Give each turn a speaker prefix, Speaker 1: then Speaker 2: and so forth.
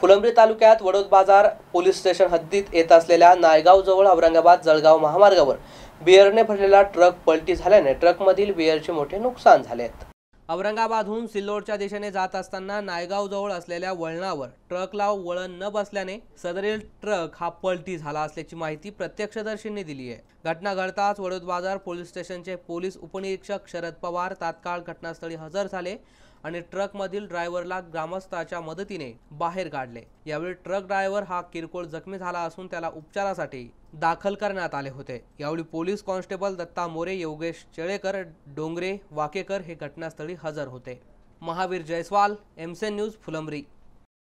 Speaker 1: फुलंब्री तालुक्यात वडोद बाजार police station हद्दीत येत असलेल्या नायगाव जवळ औरंगाबाद जळगाव महामार्गावर बिअरने भरलेला ट्रक पलटी झाल्याने ट्रकमधील बिअरचे मोठे नुकसान झाले औरंगाबादहून सिल्लोडच्या दिशेने जात असताना नायगाव जवळ असलेल्या वळणावर ट्रकला वळण न बसल्याने सदरील ट्रक हा पलटी झाला असल्याची माहिती प्रत्यक्षदर्शींनी दिली आहे घटना घडताच वडोद बाजार पोलीस स्टेशनचे पोलीस उपनिरीक्षक शरद पवार तात्काळ घटनास्थळी हजर झाले आणि ट्रकमधील ड्रायव्हरला ग्रामस्थाच्या मदतीने बाहेर काढले यावेळी ट्रक ड्रायव्हर हा किरकोळ जखमी झाला असून त्याला उपचारासाठी दाखल करण्यात आले होते यावेळी पोलीस कॉन्स्टेबल दत्ता मोरे योगेश चेळेकर डोंगरे वाकेकर हे घटनास्थळी हजर होते महावीर जयस्वाल एमसेन न्यूज फुलंबरी